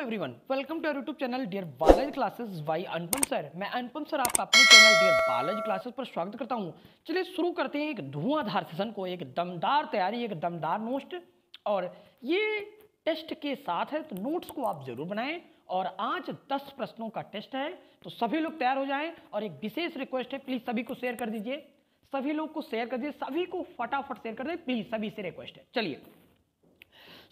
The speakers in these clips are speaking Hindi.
Every everyone welcome to YouTube channel dear Balaji classes by Anupam sir मैं अनुपम सर आपका अपने चैनल डियर बालाज क्लासेस पर स्वागत करता हूँ चलिए शुरू करते हैं एक धुआंधार सेशन को एक दमदार तैयारी एक दमदार नोट और ये टेस्ट के साथ है तो नोट्स को आप जरूर बनाएं और आज दस प्रश्नों का टेस्ट है तो सभी लोग तैयार हो जाएं और एक विशेष रिक्वेस्ट है प्लीज़ सभी को शेयर कर दीजिए सभी लोग को शेयर कर दीजिए सभी को फटाफट शेयर कर दें प्लीज़ सभी से रिक्वेस्ट है चलिए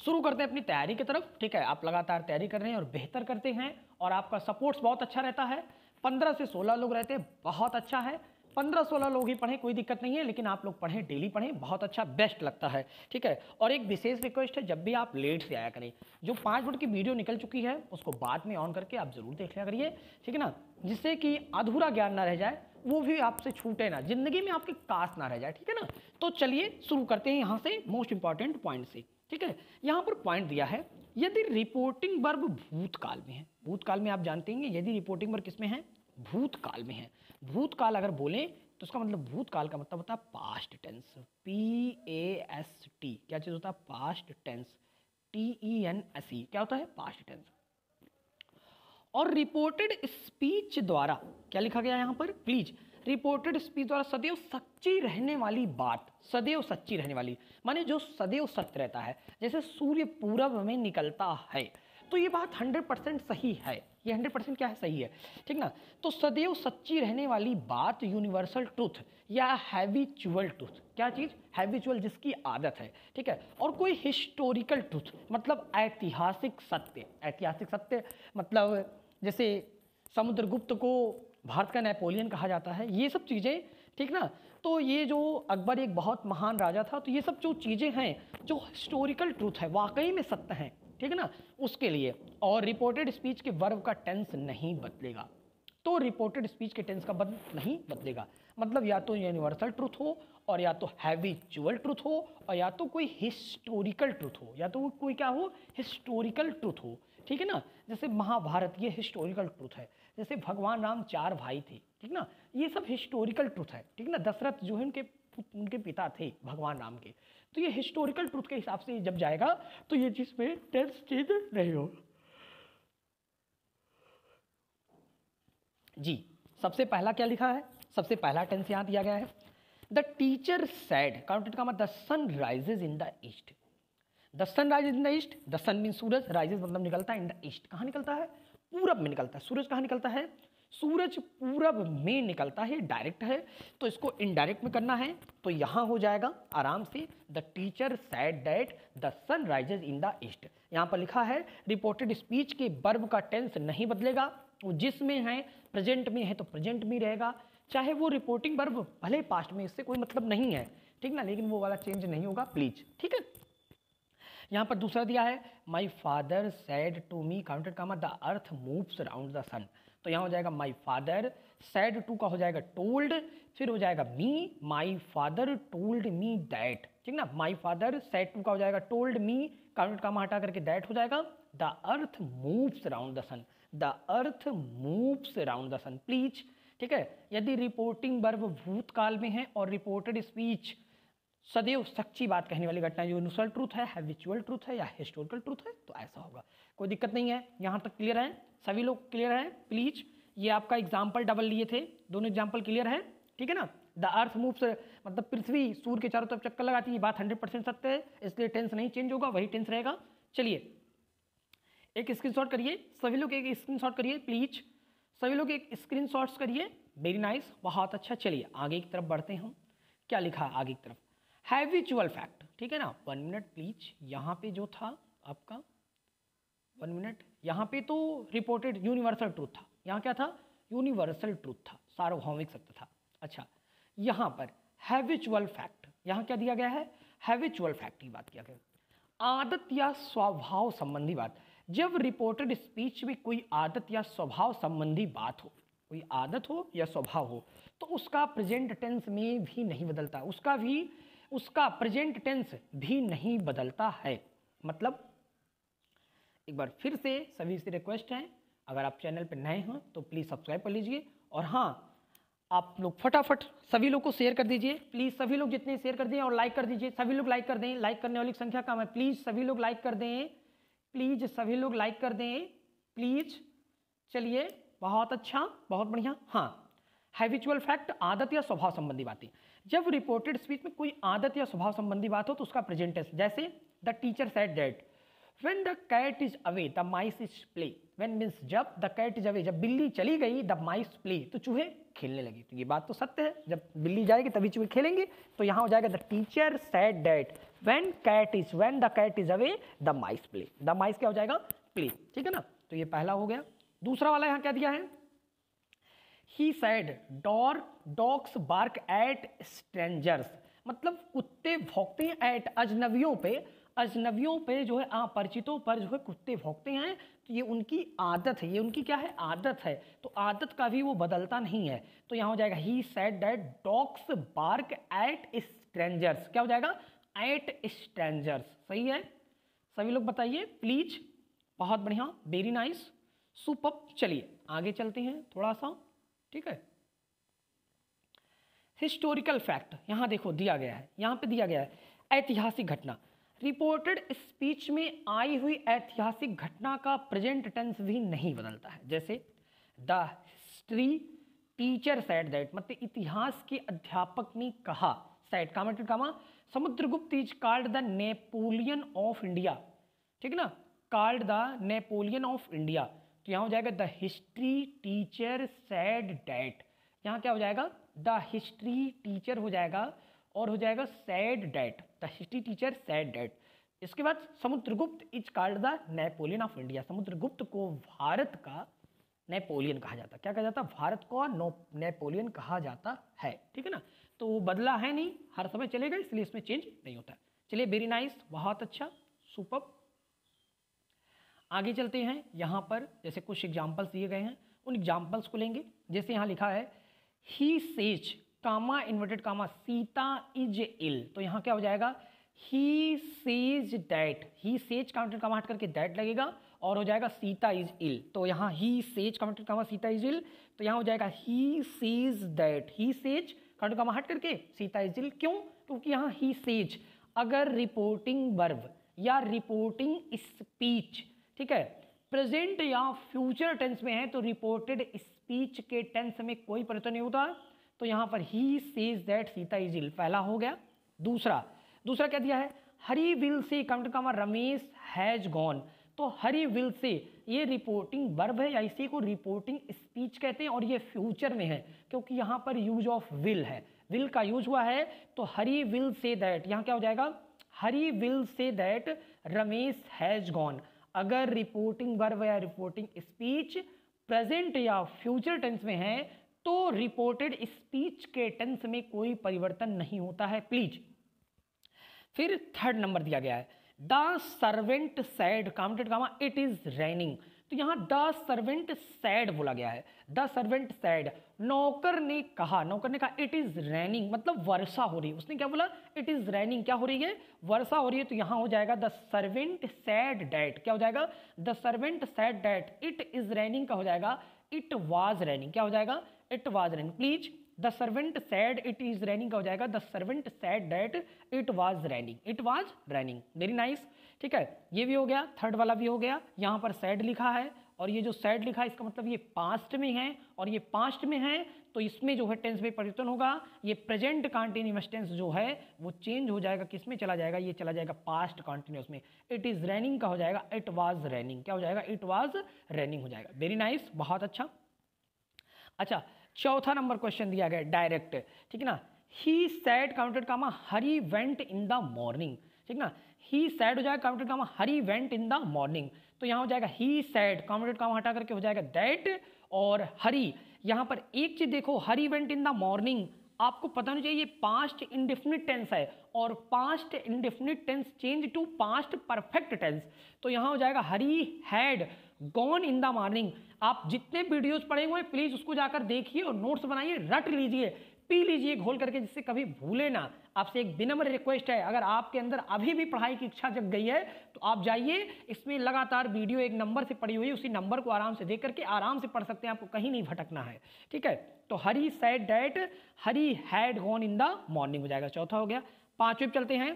शुरू करते हैं अपनी तैयारी की तरफ ठीक है आप लगातार तैयारी कर रहे हैं और बेहतर करते हैं और आपका सपोर्ट्स बहुत अच्छा रहता है पंद्रह से सोलह लोग रहते हैं बहुत अच्छा है पंद्रह सोलह लोग ही पढ़ें कोई दिक्कत नहीं है लेकिन आप लोग पढ़ें डेली पढ़ें बहुत अच्छा बेस्ट लगता है ठीक है और एक विशेष रिक्वेस्ट है जब भी आप लेट से आया करें जो पाँच मिनट की वीडियो निकल चुकी है उसको बाद में ऑन करके आप ज़रूर देख लिया करिए ठीक है ना जिससे कि अधूरा ज्ञान ना रह जाए वो भी आपसे छूटे ना जिंदगी में आपके काश ना रह जाए ठीक है ना तो चलिए शुरू करते हैं यहाँ से मोस्ट इंपॉर्टेंट पॉइंट से ठीक है यहाँ पर पॉइंट दिया है यदि रिपोर्टिंग वर्ब भूतकाल में है भूतकाल में आप जानते हैं यदि रिपोर्टिंग वर्ब किस में है भूतकाल में है भूतकाल अगर बोलें तो उसका मतलब भूतकाल का मतलब होता है past tense P A S T क्या चीज़ होता है past tense T E N S E क्या होता है पास्ट टेंस और रिपोर्टेड स्पीच द्वारा क्या लिखा गया यहाँ पर प्लीज रिपोर्टेड स्पीच द्वारा सदैव सच्ची रहने वाली बात सदैव सच्ची रहने वाली माने जो सदैव सत्य रहता है जैसे सूर्य पूरब में निकलता है तो ये बात 100 परसेंट सही है ये 100 परसेंट क्या है सही है ठीक ना तो सदैव सच्ची रहने वाली बात यूनिवर्सल ट्रूथ या हैबिचुअल ट्रूथ क्या चीज़ हैबिचुअल जिसकी आदत है ठीक है और कोई हिस्टोरिकल ट्रूथ मतलब ऐतिहासिक सत्य ऐतिहासिक सत्य मतलब जैसे समुद्रगुप्त को भारत का नेपोलियन कहा जाता है ये सब चीज़ें ठीक ना तो ये जो अकबर एक बहुत महान राजा था तो ये सब जो चीज़ें हैं जो हिस्टोरिकल ट्रूथ है वाकई में सत्य हैं ठीक है ना उसके लिए और रिपोर्टेड स्पीच के वर्व का टेंस नहीं बदलेगा तो रिपोर्टेड स्पीच के टेंस का बद नहीं बदलेगा मतलब या तो यूनिवर्सल ट्रूथ हो और या तो हैविचुअल ट्रूथ हो और या तो कोई हिस्टोरिकल ट्रूथ हो या तो कोई क्या हो हिस्टोरिकल ट्रूथ हो ठीक है ना जैसे महाभारत ये हिस्टोरिकल ट्रूथ है जैसे भगवान राम चार भाई थे ठीक ना ये सब हिस्टोरिकल ट्रुथ है ठीक ना दशरथ जो है उनके उनके पिता थे भगवान राम के तो ये हिस्टोरिकल ट्रुथ के हिसाब से जब जाएगा तो ये में टेंस चेंज नहीं होगा जी सबसे पहला क्या लिखा है सबसे पहला टेंस यहाँ दिया गया है द टीचर सैड काउंटेड का the sun rises in the east the sun rises in the east the sun mean सूरज राइजेज मतलब निकलता है इन द ईस्ट कहां निकलता है पूरब में निकलता है सूरज कहाँ निकलता है सूरज पूरब में निकलता है डायरेक्ट है तो इसको इनडायरेक्ट में करना है तो यहाँ हो जाएगा आराम से the teacher said that the sun rises in the east यहाँ पर लिखा है रिपोर्टेड स्पीच के बर्ब का टेंस नहीं बदलेगा वो जिसमें है प्रेजेंट में है तो प्रेजेंट में रहेगा चाहे वो रिपोर्टिंग बर्ब भले पास्ट में इससे कोई मतलब नहीं है ठीक ना लेकिन वो वाला चेंज नहीं होगा प्लीज ठीक है यहाँ पर दूसरा दिया है my father said to me counted comma the earth moves round the sun तो यहाँ हो जाएगा माई फादर सैड टू का हो जाएगा टोल्ड फिर हो जाएगा me my father told me that ठीक ना माई फादर सैड टू का हो जाएगा टोल्ड मी काउंटेड कामा हटा करके दैट हो जाएगा the earth moves round the sun the earth moves round the sun please ठीक है यदि रिपोर्टिंग वर्ब भूतकाल में है और रिपोर्टेड स्पीच सदैव सच्ची बात कहने वाली घटना यूनिवर्सल ट्रूथ है हैविचुअल ट्रूथ है या हिस्टोरिकल ट्रूथ है तो ऐसा होगा कोई दिक्कत नहीं है यहाँ तक क्लियर है सभी लोग क्लियर हैं प्लीज ये आपका एग्जाम्पल डबल लिए थे दोनों एग्जाम्पल क्लियर हैं ठीक है ना द अर्थ मूव्स मतलब पृथ्वी सूर्य के चारों तरफ चक्कर लगाती है ये बात हंड्रेड परसेंट सत्य है इसलिए टेंस नहीं चेंज होगा वही टेंस रहेगा चलिए एक शॉट करिए सभी लोग एक शॉट करिए प्लीज सभी लोग एक शॉट्स करिए वेरी नाइस बहुत अच्छा चलिए आगे की तरफ बढ़ते हैं हम क्या लिखा आगे की तरफ हैविचुअल फैक्ट ठीक है ना वन मिनट प्लीज यहाँ पे जो था आपका वन मिनट यहाँ पे तो रिपोर्टेड यूनिवर्सल ट्रूथ था यहाँ क्या था यूनिवर्सल ट्रूथ था सार्वभौमिक सत्य था अच्छा यहाँ पर हैविचुअल फैक्ट यहाँ क्या दिया गया है हैविचुअल फैक्ट की बात किया गया आदत या स्वभाव संबंधी बात जब रिपोर्टेड स्पीच में कोई आदत या स्वभाव संबंधी बात हो कोई आदत हो या स्वभाव हो तो उसका प्रेजेंट टेंस में भी नहीं बदलता उसका भी उसका प्रेजेंट टेंस भी नहीं बदलता है मतलब एक बार फिर से सभी से रिक्वेस्ट है अगर आप चैनल पर नए हों तो प्लीज़ सब्सक्राइब कर लीजिए और हाँ आप लोग फटाफट सभी लोग को शेयर कर दीजिए प्लीज़ सभी लोग जितने शेयर कर दें और लाइक कर दीजिए सभी लोग लाइक कर दें लाइक करने वाली संख्या कम है प्लीज़ सभी लोग लाइक कर दें प्लीज़ सभी लोग लाइक कर दें प्लीज़ चलिए बहुत अच्छा बहुत बढ़िया हाँ हैविचुअल फैक्ट आदत या स्वभाव संबंधी बातें जब रिपोर्टेड स्पीच में कोई आदत या स्वभाव संबंधी बात हो तो उसका प्रेजेंटेशन जैसे the teacher said that when the cat is away the mice is play when means जब द कैट इज अवे जब बिल्ली चली गई द माइस प्ले तो चूहे खेलने लगे तो ये बात तो सत्य है जब बिल्ली जाएगी तभी चूहे खेलेंगे तो यहाँ हो जाएगा the teacher said that when cat is when the cat is away the mice play the mice क्या हो जाएगा प्ले ठीक है ना तो ये पहला हो गया दूसरा वाला यहाँ क्या दिया है he said door dogs bark at strangers मतलब कुत्ते भोंकते हैं एट अजनबियों पे अजनबियों पे जो है अपरिचितों पर जो है कुत्ते भोंकते हैं तो ये उनकी आदत है ये उनकी क्या है आदत है तो आदत का भी वो बदलता नहीं है तो यहाँ हो जाएगा he said that dogs bark at strangers क्या हो जाएगा एट स्ट्रेंजर्स सही है सभी लोग बताइए प्लीज बहुत बढ़िया वेरी नाइस सुपर चलिए आगे चलते हैं थोड़ा सा ठीक है हिस्टोरिकल फैक्ट यहाँ देखो दिया गया है यहाँ पे दिया गया है ऐतिहासिक घटना रिपोर्टेड स्पीच में आई हुई ऐतिहासिक घटना का प्रेजेंट टेंस भी नहीं बदलता है जैसे the history teacher said that मतलब इतिहास के अध्यापक ने कहा said commented comma Samudragupta is called the Napoleon of India ठीक ना called the Napoleon of India तो यहाँ हो जाएगा the history teacher said that यहाँ क्या हो जाएगा द हिस्ट्री टीचर हो जाएगा और हो जाएगा said that the history teacher said that इसके बाद Samudragupta is called the Napoleon of India Samudragupta को भारत का नेपोलियन कहा जाता क्या कहा जाता भारत को नेपोलियन कहा जाता है ठीक है ना तो वो बदला है नहीं हर समय चलेगा इसलिए इसमें चेंज नहीं होता चलिए वेरी नाइस बहुत अच्छा सुपर आगे चलते हैं यहाँ पर जैसे कुछ एग्जाम्पल्स दिए गए हैं उन एग्जाम्पल्स को लेंगे जैसे यहाँ लिखा है he says comma inverted comma Sita is ill तो यहाँ क्या हो जाएगा he says that he says counted comma हट करके डैट लगेगा और हो जाएगा सीता इज इल तो यहाँ he says counted comma Sita is ill तो यहाँ हो जाएगा he says that he says counted comma हट करके सीता इज इल क्यों क्योंकि यहाँ ही सेज अगर रिपोर्टिंग वर्ब या रिपोर्टिंग स्पीच ठीक है प्रेजेंट या फ्यूचर टेंस में है तो रिपोर्टेड स्पीच के टेंस में कोई परिवर्तन नहीं होता तो यहाँ पर he says that Sita is ill पहला हो गया दूसरा दूसरा क्या दिया है Hari will say come to come Ramesh has gone तो हरी विल से ये रिपोर्टिंग वर्ब है या इसी को रिपोर्टिंग स्पीच कहते हैं और ये फ्यूचर में है क्योंकि यहाँ पर यूज ऑफ विल है विल का यूज हुआ है तो हरी विल से दैट यहाँ क्या हो जाएगा Hari will say that Ramesh has gone अगर रिपोर्टिंग वर्ब या रिपोर्टिंग स्पीच प्रेजेंट या फ्यूचर टेंस में है तो रिपोर्टेड स्पीच के टेंस में कोई परिवर्तन नहीं होता है प्लीज फिर थर्ड नंबर दिया गया है द सर्वेंट सैड काउंटेड कामा इट इज रेनिंग तो यहाँ द सर्वेंट सैड बोला गया है द सर्वेंट सैड नौकर ने कहा नौकर ने कहा इट इज रेनिंग मतलब वर्षा हो रही है उसने क्या बोला इट इज रेनिंग क्या हो रही है वर्षा हो रही है तो यहाँ हो जाएगा द सर्वेंट सैड डैट क्या हो जाएगा the servant said that it is raining का हो जाएगा इट वॉज रेनिंग क्या हो जाएगा it was raining please the servant said it is raining का हो जाएगा the servant said that it was raining it was raining very nice ठीक है ये भी हो गया थर्ड वाला भी हो गया यहाँ पर सैड लिखा है और ये जो सैड लिखा है इसका मतलब ये पास्ट में है और ये पास्ट में है तो इसमें जो है टेंस में परिवर्तन होगा ये प्रेजेंट कॉन्टिन्यूस टेंस जो है वो चेंज हो जाएगा किस में चला जाएगा ये चला जाएगा पास्ट कॉन्टिन्यूस में इट इज़ रेनिंग का हो जाएगा इट वाज रेनिंग क्या हो जाएगा इट वाज रेनिंग हो जाएगा वेरी नाइस nice, बहुत अच्छा अच्छा चौथा नंबर क्वेश्चन दिया गया डायरेक्ट ठीक है ना ही सैड काउंटेड comma Hari went in the morning ठीक ना ही सैड हो जाएगा कॉमेटेड comma Hari went in the morning तो यहाँ हो जाएगा ही सैड कॉमेटेड कामा हटा करके हो जाएगा दैट और हरी यहाँ पर एक चीज़ देखो Hari went in the morning आपको पता होना चाहिए ये पास्ट इंडिफिनिट टेंस है और past indefinite tense change to past perfect tense तो यहाँ हो जाएगा Hari had gone in the morning आप जितने वीडियोस पढ़ेंगे प्लीज़ उसको जाकर देखिए और नोट्स बनाइए रट लीजिए पी लीजिए घोल करके जिससे कभी भूले ना आपसे एक विनम्र रिक्वेस्ट है अगर आपके अंदर अभी भी पढ़ाई की इच्छा जग गई है तो आप जाइए इसमें लगातार वीडियो एक नंबर से पड़ी हुई है उसी नंबर को आराम से देख करके आराम से पढ़ सकते हैं आपको कहीं नहीं भटकना है ठीक है तो Hari said that Hari had gone in the morning हो जाएगा चौथा हो गया पाँचवें चलते हैं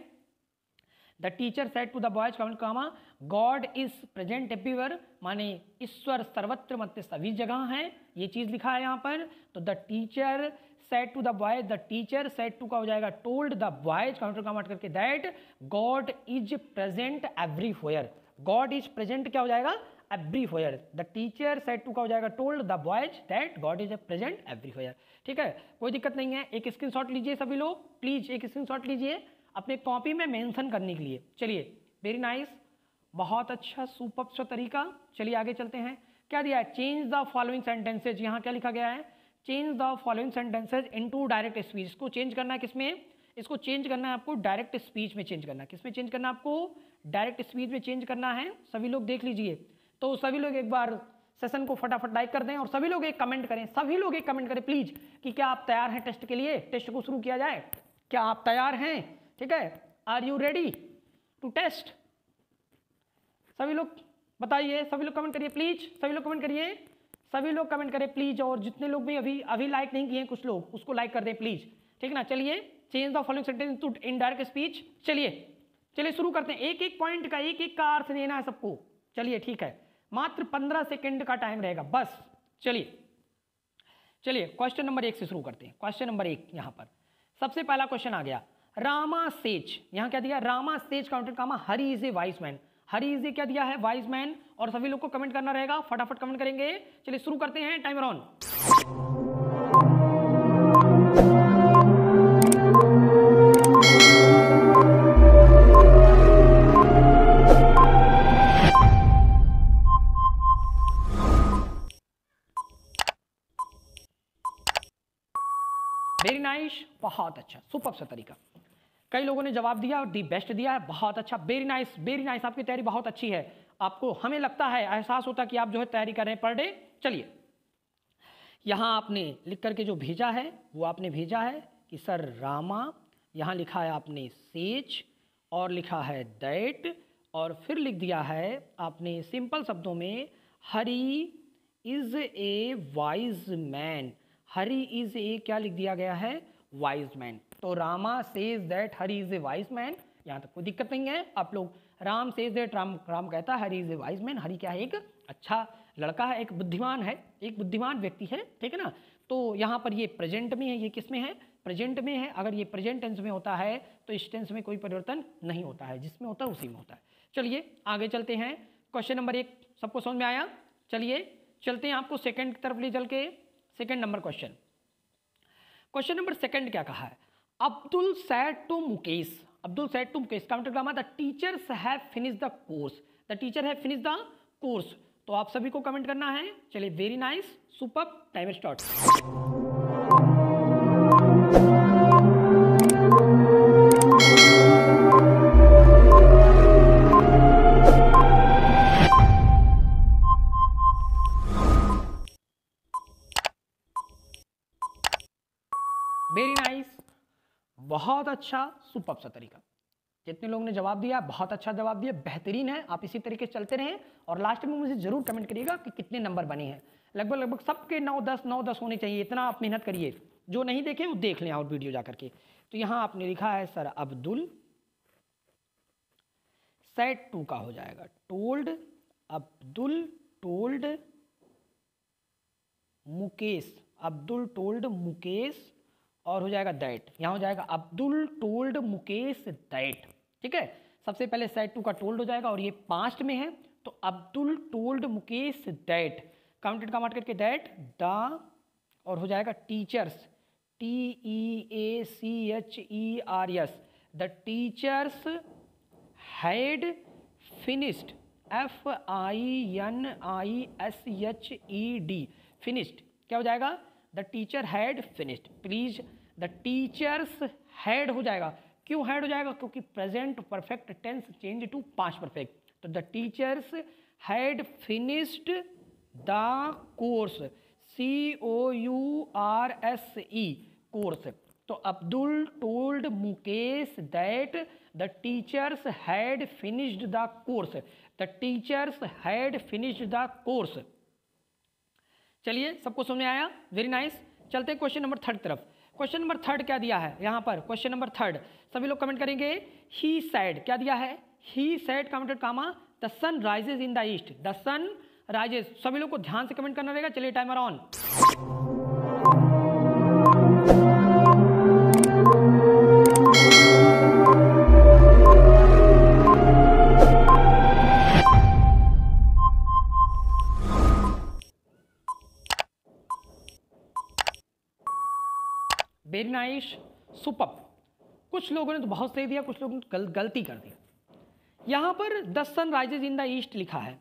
the teacher said to the boys कमेंट comma God is present everywhere माने ईश्वर सर्वत्र मत सभी जगह हैं ये चीज़ लिखा है यहाँ पर तो the teacher said to the boys the teacher said to का हो जाएगा told the boys counter command करके that God is present everywhere God is present क्या हो जाएगा everywhere the teacher said to का हो जाएगा told the boys that God is present everywhere ठीक है कोई दिक्कत नहीं है एक शॉट लीजिए सभी लोग प्लीज एक शॉट लीजिए अपने कॉपी में मेंशन करने के लिए चलिए वेरी नाइस बहुत अच्छा सुपक्ष अच्छा तरीका चलिए आगे चलते हैं क्या दिया है चेंज द फॉलोइंग सेंटेंसेज यहाँ क्या लिखा गया है change the following sentences into direct speech इसको चेंज करना है किसमें इसको चेंज करना है आपको डायरेक्ट स्पीच में चेंज करना है किसमें चेंज करना है आपको डायरेक्ट स्पीच में चेंज करना है सभी लोग देख लीजिए तो सभी लोग एक बार सेशन को फटाफट लाइक कर दें और सभी लोग एक कमेंट करें सभी लोग एक कमेंट करें प्लीज़ कि क्या आप तैयार हैं टेस्ट के लिए टेस्ट को शुरू किया जाए क्या आप तैयार हैं ठीक है are you ready to test सभी लोग बताइए सभी लोग कमेंट करिए प्लीज़ सभी लोग कमेंट करिए सभी लोग कमेंट करें प्लीज़ और जितने लोग भी अभी अभी लाइक नहीं किए हैं कुछ लोग उसको लाइक कर दें प्लीज़ ठीक ना चलिए change the following sentence to direct speech चलिए चलिए शुरू करते हैं एक एक पॉइंट का एक एक का अर्थ देना है सबको चलिए ठीक है मात्र पंद्रह सेकेंड का टाइम रहेगा बस चलिए चलिए क्वेश्चन नंबर एक से शुरू करते हैं क्वेश्चन नंबर एक यहाँ पर सबसे पहला क्वेश्चन आ गया रामा सेज यहाँ क्या दिया Rama says counted comma Hari is a wise man Hari is क्या दिया है वाइज मैन और सभी लोग को कमेंट करना रहेगा फटाफट कमेंट करेंगे चलिए शुरू करते हैं time on very nice nice, बहुत अच्छा सुपर सा तरीका कई लोगों ने जवाब दिया और दी बेस्ट दिया है बहुत अच्छा वेरी नाइस वेरी नाइस आपकी तैयारी बहुत अच्छी है आपको हमें लगता है एहसास होता है कि आप जो है तैयारी कर रहे हैं पर डे चलिए यहाँ आपने लिख करके जो भेजा है वो आपने भेजा है कि सर रामा यहाँ लिखा है आपने सेच और लिखा है दैट और फिर लिख दिया है आपने सिंपल शब्दों में Hari is a wise man Hari is a क्या लिख दिया गया है वाइज मैन तो Rama says that Hari is a wise man यहाँ तक कोई दिक्कत नहीं है आप लोग राम सेज दैट राम राम कहता है Hari is a wise man Hari क्या है एक अच्छा लड़का है एक बुद्धिमान है एक बुद्धिमान व्यक्ति है ठीक है ना तो यहाँ पर ये प्रेजेंट में है ये किस में है प्रेजेंट में है अगर ये प्रेजेंट टेंस में होता है तो इस टेंस में कोई परिवर्तन नहीं होता है जिसमें होता है उसी में होता है चलिए आगे चलते हैं क्वेश्चन नंबर एक सबको समझ में आया चलिए चलते हैं आपको सेकंड की तरफ ले चल के second number question question number second क्या कहा है Abdul said to Mukesh Abdul said to Mukesh counter drama the teachers have finish the course the teacher have finish the course तो आप सभी को कमेंट करना है चलिए very nice super time start बहुत अच्छा सुपर सा तरीका जितने लोगों ने जवाब दिया बहुत अच्छा जवाब दिया बेहतरीन है आप इसी तरीके से चलते रहें और लास्ट में मुझे ज़रूर कमेंट करिएगा कि कितने नंबर बने हैं लगभग लगभग सबके नौ दस नौ दस होने चाहिए इतना आप मेहनत करिए जो नहीं देखे वो देख लें और वीडियो जा करके तो यहाँ आपने लिखा है सर अब्दुल सेट टू का हो जाएगा told Abdul told Mukesh Abdul told Mukesh और हो जाएगा दैट यहाँ हो जाएगा अब्दुल टोल्ड मुकेश दैट ठीक है सबसे पहले सेट टू का टोल्ड हो जाएगा और ये पास्ट में है तो अब्दुल टोल्ड मुकेश दैट काउंटेड का करके दैट द और हो जाएगा teachers T E A C H E R S the teachers had finished F I N I S H E D finished क्या हो जाएगा the teacher had finished please the teachers had हो जाएगा क्यों हैड हो जाएगा क्योंकि present perfect tense change to past perfect तो the teachers had finished the course C O U R S E course तो Abdul told Mukesh that the teachers had finished the course the teachers had finished the course चलिए सबको समझ आया वेरी नाइस nice. चलते हैं क्वेश्चन नंबर थर्ड तरफ क्वेश्चन नंबर थर्ड क्या दिया है यहाँ पर क्वेश्चन नंबर थर्ड सभी लोग कमेंट करेंगे ही सैड क्या दिया है ही सैड कमेंटेड comma the sun rises in the east the sun rises सभी लोग को ध्यान से कमेंट करना रहेगा चलिए टाइमर ऑन इग्नाइश सुपप कुछ लोगों ने तो बहुत सही दिया कुछ लोगों ने तो गल, गलती कर दी यहाँ पर this sun rises in the east लिखा है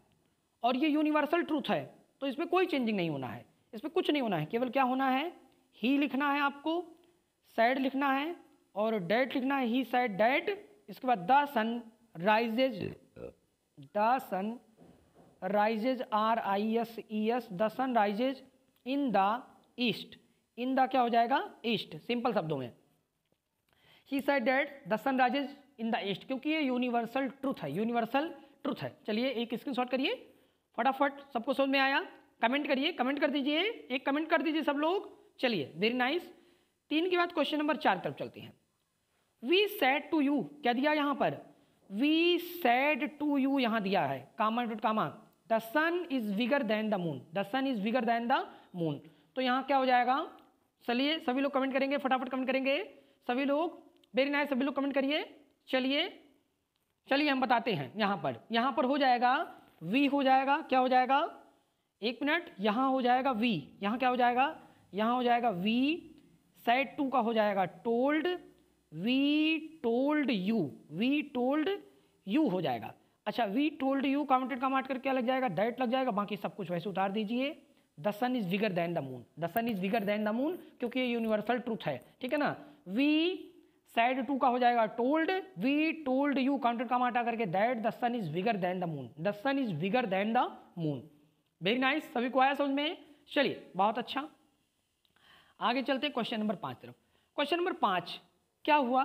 और ये यूनिवर्सल ट्रूथ है तो इसमें कोई चेंजिंग नहीं होना है इसमें कुछ नहीं होना है केवल क्या होना है ही लिखना है आपको सैड लिखना है और डेट लिखना है ही सैड डेट इसके बाद the sun rises the sun rises R I S E S the sun rises in the east in the क्या हो जाएगा ईस्ट सिंपल शब्दों में he said that the sun rises in the east क्योंकि ये यूनिवर्सल ट्रूथ है यूनिवर्सल ट्रूथ है चलिए एक स्क्रीनशॉट करिए फटाफट सबको समझ में आया कमेंट करिए कमेंट कर दीजिए एक कमेंट कर दीजिए सब लोग चलिए वेरी नाइस तीन के बाद क्वेश्चन नंबर चार तरफ चलते हैं वी सेड टू यू क्या दिया यहाँ पर वी सेड टू यू यहाँ दिया है comma to comma the sun is bigger than the moon the sun is bigger than the moon तो यहाँ क्या हो जाएगा चलिए सभी लोग कमेंट करेंगे फटाफट कमेंट करेंगे सभी लोग वेरी नाइस सभी लोग कमेंट करिए चलिए चलिए हम बताते हैं यहाँ पर यहाँ पर हो जाएगा वी हो जाएगा क्या हो जाएगा एक मिनट यहाँ हो जाएगा वी यहाँ क्या हो जाएगा यहाँ हो जाएगा वी सेट टू का हो जाएगा told we told you we told you हो जाएगा अच्छा वी टोल्ड यू काउंटेड का मार्ट कर क्या लग जाएगा डायट लग जाएगा बाकी सब कुछ वैसे उतार दीजिए the sun is bigger than the moon the sun is bigger than the moon क्योंकि ये यूनिवर्सल ट्रूथ है ठीक है ना वी साइड टू का हो जाएगा टोल्ड वी टोल्ड यू काउंटर का माटा करके that the sun is bigger than the moon the sun is bigger than the moon very nice सभी को आया समझ में चलिए बहुत अच्छा आगे चलते क्वेश्चन नंबर पाँच तरफ क्वेश्चन नंबर पाँच क्या हुआ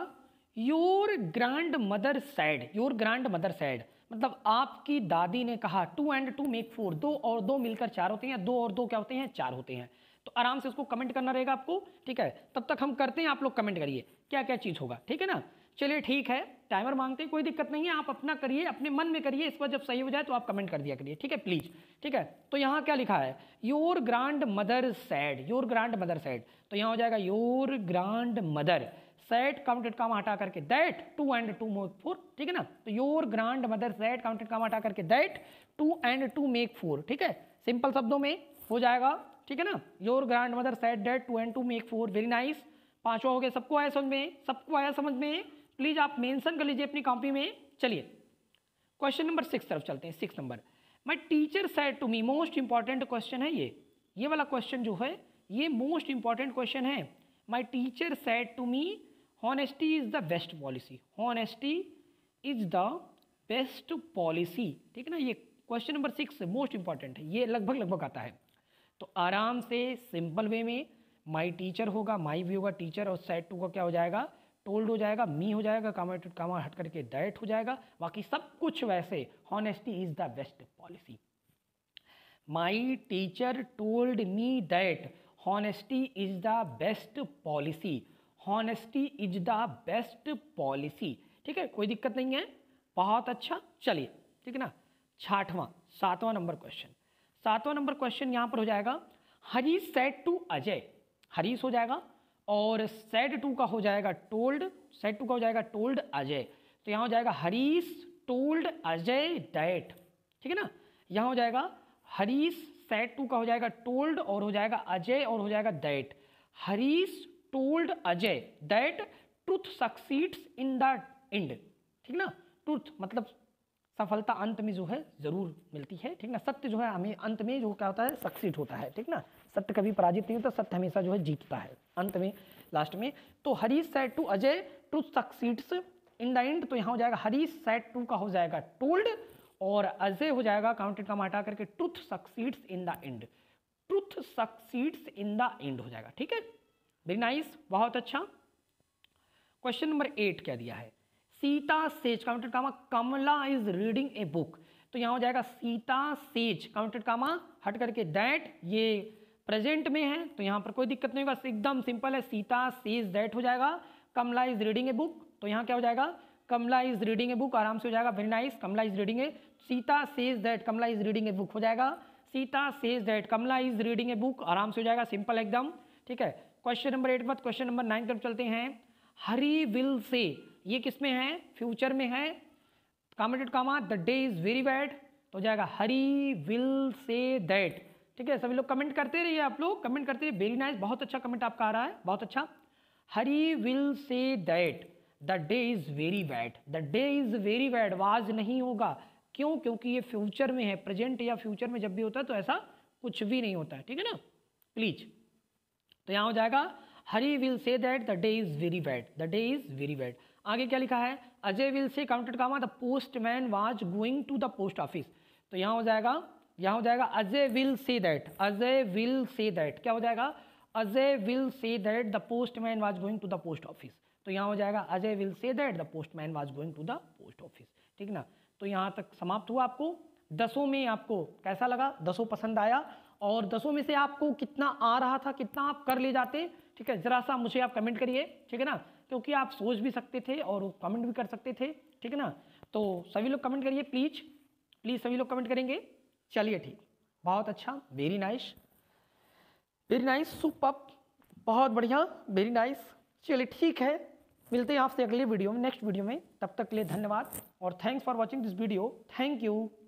your grandmother said your grandmother said मतलब आपकी दादी ने कहा two and two make four दो और दो मिलकर चार होते हैं दो और दो क्या होते हैं चार होते हैं तो आराम से उसको कमेंट करना रहेगा आपको ठीक है तब तक हम करते हैं आप लोग कमेंट करिए क्या क्या चीज़ होगा ठीक है ना चलिए ठीक है टाइमर मांगते हैं कोई दिक्कत नहीं है आप अपना करिए अपने मन में करिए इस पर जब सही हो जाए तो आप कमेंट कर दिया करिए ठीक है प्लीज़ ठीक है तो यहाँ क्या लिखा है your grandmother said your grandmother said तो यहाँ हो जाएगा योर ग्रांड मदर सेट काउंटेड काम हटा करके that two and two make four ठीक है ना तो योर ग्रांड मदर सेट काउंटेड काम हटा करके that two and two make four ठीक है सिंपल शब्दों में हो जाएगा ठीक है ना your grandmother said that two and two make four very nice पांचवा हो गया सबको आया समझ में सबको आया समझ में प्लीज आप मेंशन कर लीजिए अपनी कॉपी में चलिए क्वेश्चन नंबर सिक्स तरफ चलते हैं six number my teacher said to me most important question है ये ये वाला क्वेश्चन जो है ये मोस्ट इंपॉर्टेंट क्वेश्चन है my teacher said to me honesty is the best policy honesty is the best policy ठीक है ना ये question number six most important है ये लगभग लगभग आता है तो आराम से सिंपल वे में माई टीचर होगा माई भी होगा टीचर और सेट टू का क्या हो जाएगा टोल्ड हो जाएगा मी हो जाएगा कामा टू कामा हट करके डायट हो जाएगा बाकी सब कुछ वैसे honesty is the best policy my teacher told me that honesty is the best policy honesty is the best policy ठीक है कोई दिक्कत नहीं है बहुत अच्छा चलिए ठीक है ना छाठवा सातवां नंबर क्वेश्चन सातवां नंबर क्वेश्चन यहाँ पर हो जाएगा हरी सेट टू अजय हरीश हो जाएगा और सेट टू का हो जाएगा टोल्ड सेट टू का हो जाएगा टोल्ड अजय तो यहाँ हो जाएगा हरीश टोल्ड अजय डैट ठीक है ना यहाँ हो जाएगा हरीश सेट टू का हो जाएगा टोल्ड और हो जाएगा अजय और हो जाएगा that Harish told Ajay that truth succeeds in the end ठीक ना ट्रुथ मतलब सफलता अंत में जो है जरूर मिलती है ठीक ना सत्य जो है हमें अंत में जो क्या होता है सक्सीड होता है ठीक ना सत्य कभी पराजित नहीं होता सत्य हमेशा जो है जीतता है अंत में लास्ट में तो Hari said to Ajay truth succeeds in the end तो यहाँ हो जाएगा हरी सेट टू का हो जाएगा टोल्ड और अजय हो जाएगा काउंटेड का माटा करके truth succeeds in the end truth succeeds in the end हो जाएगा ठीक है वेरी नाइस बहुत अच्छा क्वेश्चन नंबर एट क्या दिया है Sita says counted comma Kamala is reading a book तो यहां हो जाएगा सीता सेज काउंटेड कामा हट करके दैट ये प्रेजेंट में है तो यहां पर कोई दिक्कत नहीं होगा एकदम सिंपल है सीता सेज दैट हो जाएगा Kamala is reading a book तो यहाँ क्या हो जाएगा Kamala is reading a book आराम से हो जाएगा very nice Kamala is reading a Sita says that Kamala is reading a book हो जाएगा Sita says that Kamala is reading a book आराम से हो जाएगा सिंपल एकदम ठीक है क्वेश्चन नंबर एट बाद क्वेश्चन नंबर नाइन तरफ चलते हैं हरी विल से ये किस में है फ्यूचर में है कॉमेडेड comma the day is very bad तो हो जाएगा हरी विल से दैट ठीक है सभी लोग कमेंट करते रहिए आप लोग कमेंट करते रहिए वेरी नाइस बहुत अच्छा कमेंट आपका आ रहा है बहुत अच्छा Hari will say that the day is very bad the day is very bad was नहीं होगा क्यों क्योंकि ये फ्यूचर में है प्रेजेंट या फ्यूचर में जब भी होता है तो ऐसा कुछ भी नहीं होता है ठीक है ना प्लीज़ तो यहाँ हो जाएगा Hari will say that the day is very bad the day is very bad आगे क्या लिखा है Ajay will say counter comma the postman was going to the post office तो यहाँ हो जाएगा यहाँ हो जाएगा Ajay will say that Ajay will say that क्या हो जाएगा Ajay will say that the postman was going to the post office तो यहाँ हो जाएगा Ajay will say that the postman was going to the post office ठीक ना तो यहाँ तक समाप्त हुआ आपको दसों में आपको कैसा लगा दसों पसंद आया और दसों में से आपको कितना आ रहा था कितना आप कर ले जाते ठीक है ज़रा सा मुझे आप कमेंट करिए ठीक है ना क्योंकि आप सोच भी सकते थे और कमेंट भी कर सकते थे ठीक है ना तो सभी लोग कमेंट करिए प्लीज़ प्लीज़ सभी लोग कमेंट करेंगे चलिए ठीक बहुत अच्छा very nice very nice superb बहुत बढ़िया वेरी नाइस चलिए ठीक है मिलते हैं आपसे अगले वीडियो में नेक्स्ट वीडियो में तब तक के लिए धन्यवाद और thanks for watching this video thank you